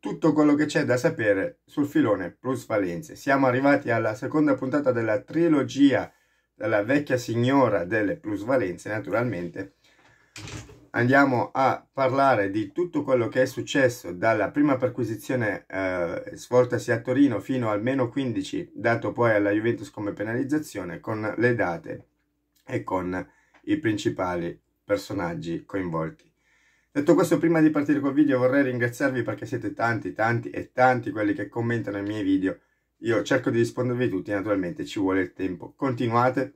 tutto quello che c'è da sapere sul filone plusvalenze. Siamo arrivati alla seconda puntata della trilogia della vecchia signora delle plusvalenze, naturalmente. Andiamo a parlare di tutto quello che è successo dalla prima perquisizione eh, svoltasi a Torino fino al meno 15, dato poi alla Juventus come penalizzazione, con le date e con i principali personaggi coinvolti. Detto questo, prima di partire col video vorrei ringraziarvi perché siete tanti, tanti e tanti quelli che commentano i miei video. Io cerco di rispondervi tutti, naturalmente ci vuole il tempo. Continuate.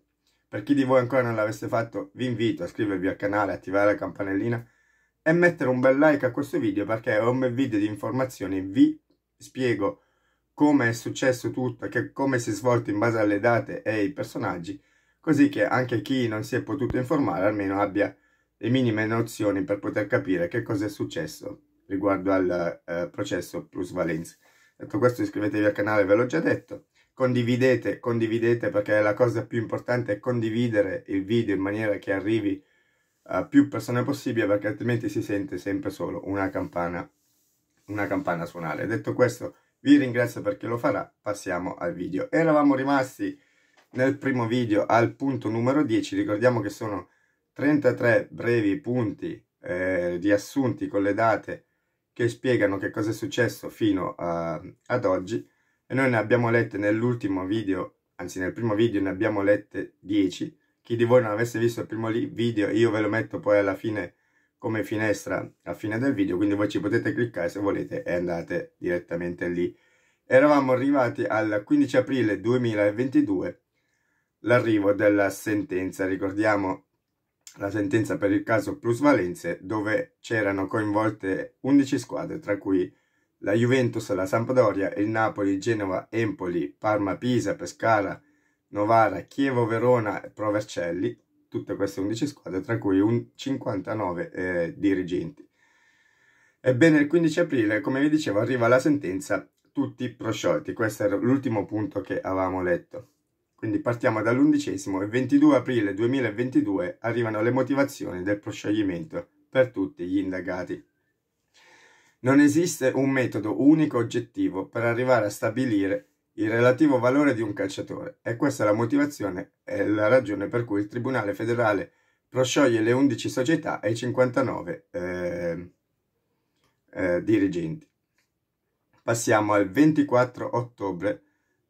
Per chi di voi ancora non l'avesse fatto, vi invito a iscrivervi al canale, attivare la campanellina e mettere un bel like a questo video perché è un video di informazioni. Vi spiego come è successo tutto, che, come si è svolto in base alle date e ai personaggi, così che anche chi non si è potuto informare almeno abbia le minime nozioni per poter capire che cosa è successo riguardo al eh, processo plusvalenza. Detto questo iscrivetevi al canale, ve l'ho già detto, condividete, condividete perché la cosa più importante è condividere il video in maniera che arrivi a più persone possibile perché altrimenti si sente sempre solo una campana, una campana suonare. Detto questo vi ringrazio per chi lo farà, passiamo al video. Eravamo rimasti nel primo video al punto numero 10, ricordiamo che sono 33 brevi punti eh, riassunti con le date che spiegano che cosa è successo fino a, ad oggi e noi ne abbiamo lette nell'ultimo video, anzi nel primo video ne abbiamo lette 10. Chi di voi non avesse visto il primo video io ve lo metto poi alla fine come finestra a fine del video, quindi voi ci potete cliccare se volete e andate direttamente lì. Eravamo arrivati al 15 aprile 2022, l'arrivo della sentenza, ricordiamo la sentenza per il caso plusvalenze dove c'erano coinvolte 11 squadre tra cui la Juventus, la Sampdoria, il Napoli, Genova, Empoli, Parma, Pisa, Pescara, Novara, Chievo, Verona e Provercelli, tutte queste 11 squadre tra cui 59 eh, dirigenti. Ebbene il 15 aprile come vi dicevo arriva la sentenza tutti prosciolti, questo era l'ultimo punto che avevamo letto. Quindi partiamo dall'undicesimo e 22 aprile 2022 arrivano le motivazioni del proscioglimento per tutti gli indagati. Non esiste un metodo unico oggettivo per arrivare a stabilire il relativo valore di un calciatore e questa è la motivazione e la ragione per cui il Tribunale federale proscioglie le 11 società e i 59 eh, eh, dirigenti. Passiamo al 24 ottobre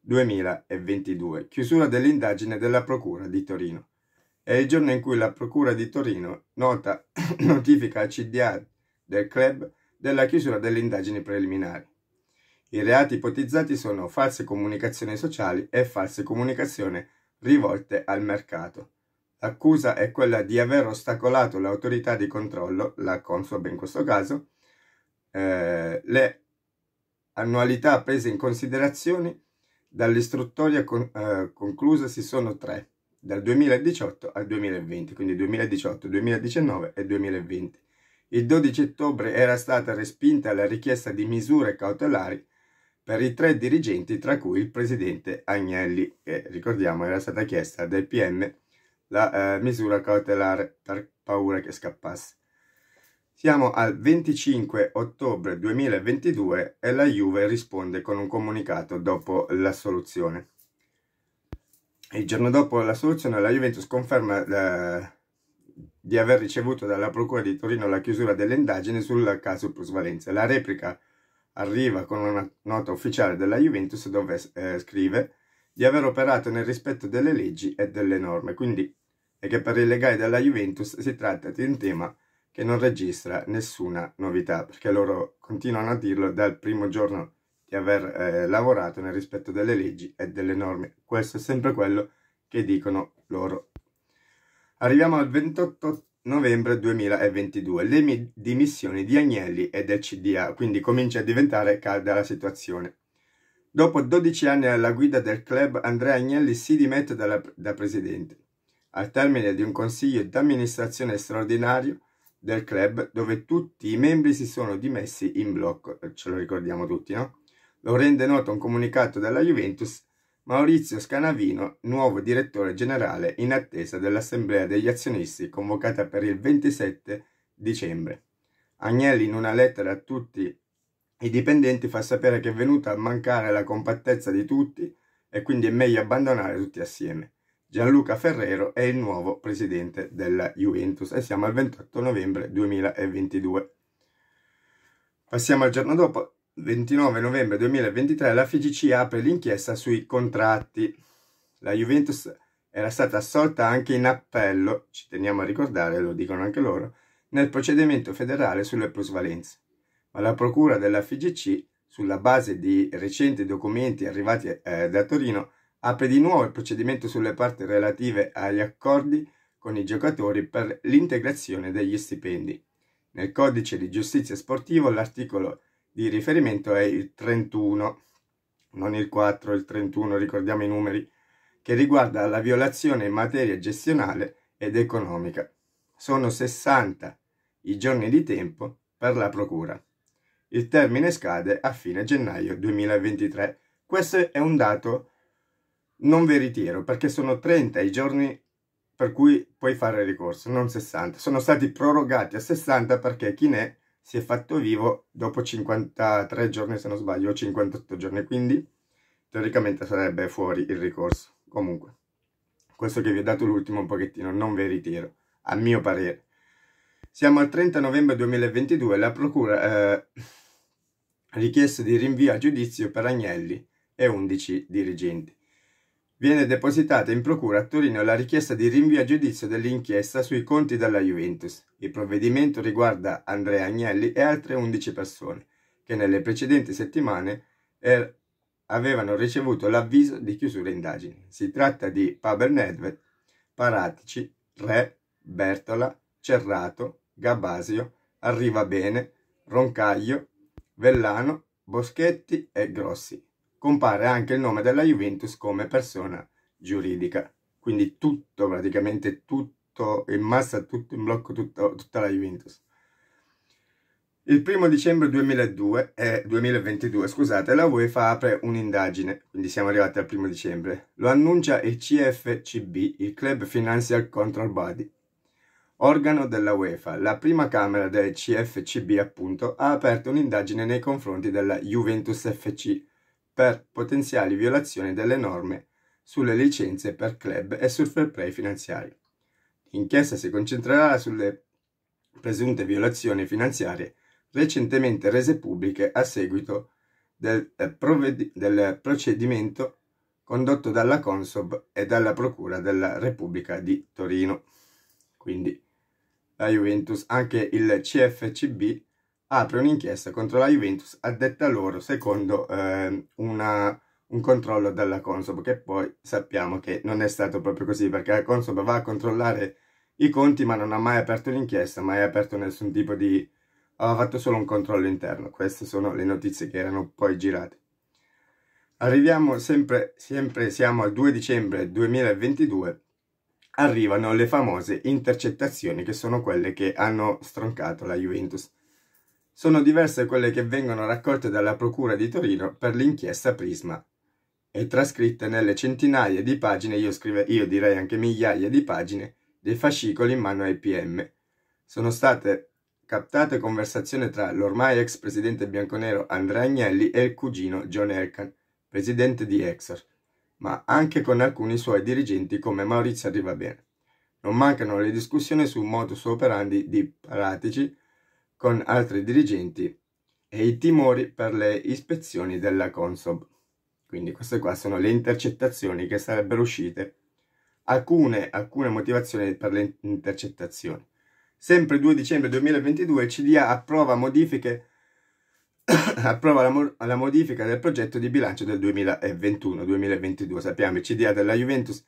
2022, chiusura dell'indagine della Procura di Torino. È il giorno in cui la Procura di Torino nota, notifica al CDA del club della chiusura delle indagini preliminari. I reati ipotizzati sono false comunicazioni sociali e false comunicazioni rivolte al mercato. L'accusa è quella di aver ostacolato l'autorità di controllo, la Consob in questo caso, eh, le annualità prese in considerazione Dall'istruttoria con, eh, conclusa si sono tre, dal 2018 al 2020, quindi 2018, 2019 e 2020. Il 12 ottobre era stata respinta la richiesta di misure cautelari per i tre dirigenti, tra cui il presidente Agnelli, che ricordiamo era stata chiesta dai PM la eh, misura cautelare per paura che scappasse. Siamo al 25 ottobre 2022 e la Juve risponde con un comunicato dopo la soluzione. Il giorno dopo la soluzione la Juventus conferma eh, di aver ricevuto dalla Procura di Torino la chiusura delle indagini sul caso Plusvalenza. La replica arriva con una nota ufficiale della Juventus dove eh, scrive di aver operato nel rispetto delle leggi e delle norme, quindi è che per i legali della Juventus si tratta di un tema che non registra nessuna novità, perché loro continuano a dirlo dal primo giorno di aver eh, lavorato nel rispetto delle leggi e delle norme. Questo è sempre quello che dicono loro. Arriviamo al 28 novembre 2022, le dimissioni di Agnelli e del CDA, quindi comincia a diventare calda la situazione. Dopo 12 anni alla guida del club, Andrea Agnelli si dimette dalla, da presidente. Al termine di un consiglio d'amministrazione straordinario, del club dove tutti i membri si sono dimessi in blocco, ce lo ricordiamo tutti, no? Lo rende noto un comunicato della Juventus Maurizio Scanavino, nuovo direttore generale in attesa dell'assemblea degli azionisti convocata per il 27 dicembre. Agnelli in una lettera a tutti i dipendenti fa sapere che è venuta a mancare la compattezza di tutti e quindi è meglio abbandonare tutti assieme. Gianluca Ferrero è il nuovo presidente della Juventus e siamo al 28 novembre 2022. Passiamo al giorno dopo, 29 novembre 2023 la FGC apre l'inchiesta sui contratti. La Juventus era stata assolta anche in appello, ci teniamo a ricordare, lo dicono anche loro, nel procedimento federale sulle plusvalenze. Ma la procura della FGC, sulla base di recenti documenti arrivati eh, da Torino, apre di nuovo il procedimento sulle parti relative agli accordi con i giocatori per l'integrazione degli stipendi. Nel codice di giustizia sportivo l'articolo di riferimento è il 31, non il 4, il 31, ricordiamo i numeri, che riguarda la violazione in materia gestionale ed economica. Sono 60 i giorni di tempo per la procura. Il termine scade a fine gennaio 2023. Questo è un dato non vi ritiro perché sono 30 i giorni per cui puoi fare ricorso, non 60. Sono stati prorogati a 60 perché chi ne si è fatto vivo dopo 53 giorni, se non sbaglio, o 58 giorni, quindi teoricamente sarebbe fuori il ricorso. Comunque, questo che vi ho dato l'ultimo un pochettino, non vi ritiro, a mio parere. Siamo al 30 novembre 2022, la procura eh, richiesta di rinvio a giudizio per Agnelli e 11 dirigenti viene depositata in procura a Torino la richiesta di rinvio a giudizio dell'inchiesta sui conti della Juventus. Il provvedimento riguarda Andrea Agnelli e altre 11 persone che nelle precedenti settimane er avevano ricevuto l'avviso di chiusura indagini. Si tratta di Paber Nedved, Paratici, Re, Bertola, Cerrato, Gabasio, Arriva Bene, Roncaglio, Vellano, Boschetti e Grossi compare anche il nome della Juventus come persona giuridica. Quindi tutto, praticamente tutto, in massa, tutto in blocco, tutto, tutta la Juventus. Il primo dicembre 2002, eh, 2022 scusate, la UEFA apre un'indagine, quindi siamo arrivati al primo dicembre. Lo annuncia il CFCB, il Club Financial Control Body, organo della UEFA. La prima camera del CFCB, appunto, ha aperto un'indagine nei confronti della Juventus FC per potenziali violazioni delle norme sulle licenze per club e sul fair play finanziario. L'inchiesta si concentrerà sulle presunte violazioni finanziarie recentemente rese pubbliche a seguito del, eh, del procedimento condotto dalla Consob e dalla Procura della Repubblica di Torino. Quindi la Juventus, anche il CFCB apre un'inchiesta contro la Juventus addetta loro secondo eh, una, un controllo dalla Consob, che poi sappiamo che non è stato proprio così, perché la Consob va a controllare i conti ma non ha mai aperto l'inchiesta, mai aperto nessun tipo di... aveva fatto solo un controllo interno, queste sono le notizie che erano poi girate. Arriviamo sempre, sempre siamo al 2 dicembre 2022, arrivano le famose intercettazioni che sono quelle che hanno stroncato la Juventus sono diverse quelle che vengono raccolte dalla Procura di Torino per l'inchiesta Prisma e trascritte nelle centinaia di pagine, io, scrive, io direi anche migliaia di pagine, dei fascicoli in mano ai PM. Sono state captate conversazioni tra l'ormai ex presidente bianconero Andrea Agnelli e il cugino John Elkan, presidente di Exor, ma anche con alcuni suoi dirigenti come Maurizio Arrivabene. Non mancano le discussioni sul modus operandi di Paratici, con altri dirigenti e i timori per le ispezioni della Consob. Quindi queste qua sono le intercettazioni che sarebbero uscite, alcune, alcune motivazioni per le intercettazioni. Sempre 2 dicembre 2022 il CDA approva, approva la, mo la modifica del progetto di bilancio del 2021-2022. Sappiamo il CDA della Juventus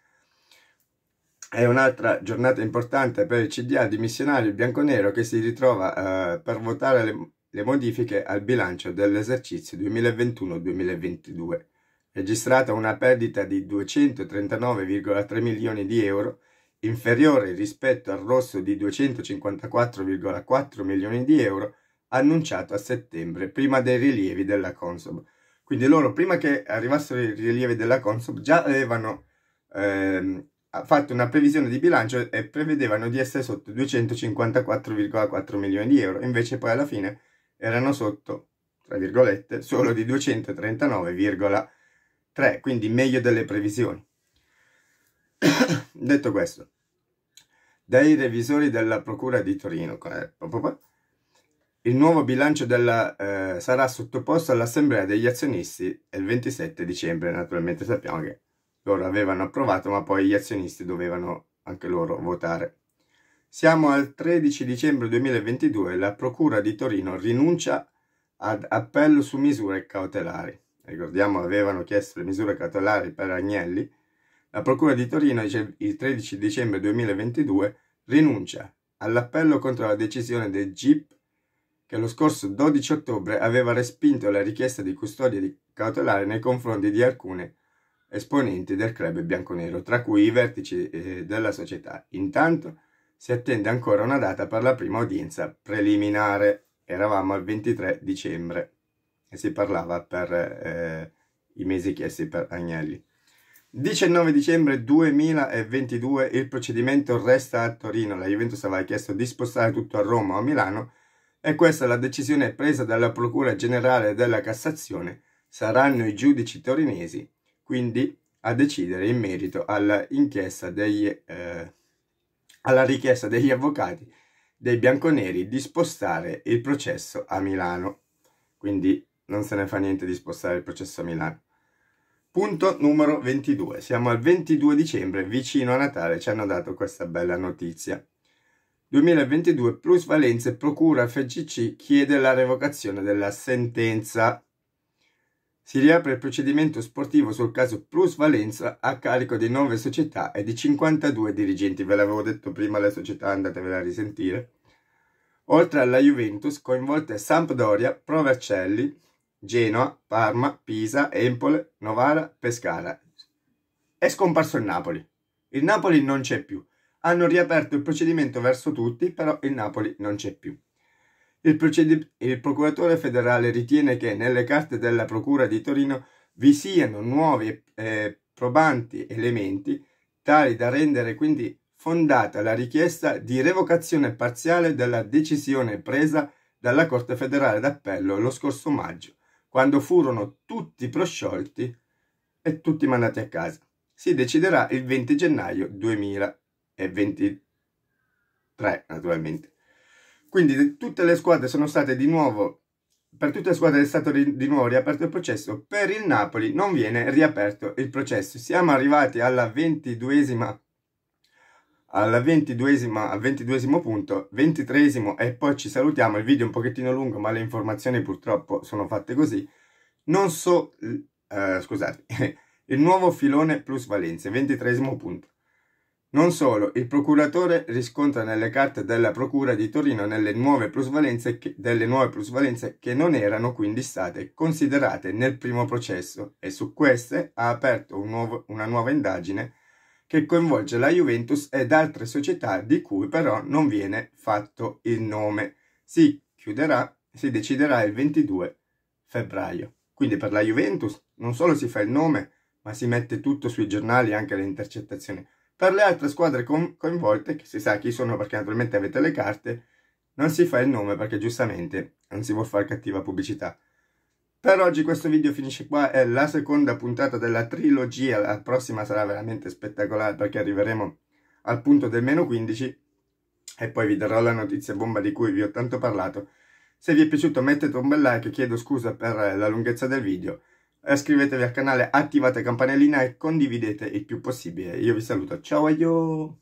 è un'altra giornata importante per il CDA di Missionario bianco-nero che si ritrova eh, per votare le, le modifiche al bilancio dell'esercizio 2021-2022. Registrata una perdita di 239,3 milioni di euro, inferiore rispetto al rosso di 254,4 milioni di euro annunciato a settembre, prima dei rilievi della Consob. Quindi loro, prima che arrivassero i rilievi della Consob, già avevano ehm, fatto una previsione di bilancio e prevedevano di essere sotto 254,4 milioni di euro, invece poi alla fine erano sotto, tra virgolette, solo di 239,3, quindi meglio delle previsioni. Detto questo, dai revisori della Procura di Torino, eh, il nuovo bilancio della, eh, sarà sottoposto all'Assemblea degli azionisti il 27 dicembre, naturalmente sappiamo che loro avevano approvato, ma poi gli azionisti dovevano anche loro votare. Siamo al 13 dicembre 2022 la Procura di Torino rinuncia ad appello su misure cautelari. Ricordiamo avevano chiesto le misure cautelari per Agnelli. La Procura di Torino il 13 dicembre 2022 rinuncia all'appello contro la decisione del GIP che lo scorso 12 ottobre aveva respinto la richiesta di custodia cautelare nei confronti di alcune esponenti del club bianconero, tra cui i vertici eh, della società. Intanto si attende ancora una data per la prima udienza preliminare. Eravamo al 23 dicembre e si parlava per eh, i mesi chiesti per Agnelli. 19 dicembre 2022 il procedimento resta a Torino. La Juventus aveva chiesto di spostare tutto a Roma o a Milano e questa è la decisione presa dalla Procura Generale della Cassazione. Saranno i giudici torinesi quindi a decidere in merito all'inchiesta degli, eh, alla richiesta degli avvocati dei bianconeri di spostare il processo a Milano. Quindi non se ne fa niente di spostare il processo a Milano. Punto numero 22. Siamo al 22 dicembre, vicino a Natale, ci hanno dato questa bella notizia. 2022 plus Valenze, procura FCC chiede la revocazione della sentenza si riapre il procedimento sportivo sul caso Plus Valenza a carico di 9 società e di 52 dirigenti. Ve l'avevo detto prima le società, andatevela a risentire. Oltre alla Juventus, coinvolte Sampdoria, Provercelli, Genoa, Parma, Pisa, Empole, Novara, Pescara. È scomparso il Napoli. Il Napoli non c'è più. Hanno riaperto il procedimento verso tutti, però il Napoli non c'è più. Il, il procuratore federale ritiene che nelle carte della Procura di Torino vi siano nuovi eh, probanti elementi tali da rendere quindi fondata la richiesta di revocazione parziale della decisione presa dalla Corte federale d'appello lo scorso maggio, quando furono tutti prosciolti e tutti mandati a casa. Si deciderà il 20 gennaio 2023, naturalmente. Quindi tutte le squadre sono state di nuovo, per tutte le squadre è stato di nuovo riaperto il processo, per il Napoli non viene riaperto il processo. Siamo arrivati alla ventiduesima, alla ventiduesima, al ventiduesimo punto, ventitreesimo e poi ci salutiamo, il video è un pochettino lungo ma le informazioni purtroppo sono fatte così. Non so, eh, scusate, il nuovo filone plus plusvalenze, ventitreesimo punto. Non solo, il procuratore riscontra nelle carte della Procura di Torino nuove che, delle nuove plusvalenze che non erano quindi state considerate nel primo processo e su queste ha aperto un nuovo, una nuova indagine che coinvolge la Juventus ed altre società di cui però non viene fatto il nome. Si chiuderà, si deciderà il 22 febbraio. Quindi per la Juventus non solo si fa il nome, ma si mette tutto sui giornali, anche le intercettazioni. Per le altre squadre coinvolte, che si sa chi sono perché naturalmente avete le carte, non si fa il nome perché giustamente non si vuole fare cattiva pubblicità. Per oggi questo video finisce qua, è la seconda puntata della trilogia, la prossima sarà veramente spettacolare perché arriveremo al punto del meno 15 e poi vi darò la notizia bomba di cui vi ho tanto parlato. Se vi è piaciuto mettete un bel like, chiedo scusa per la lunghezza del video iscrivetevi al canale, attivate campanellina e condividete il più possibile. Io vi saluto, ciao aio!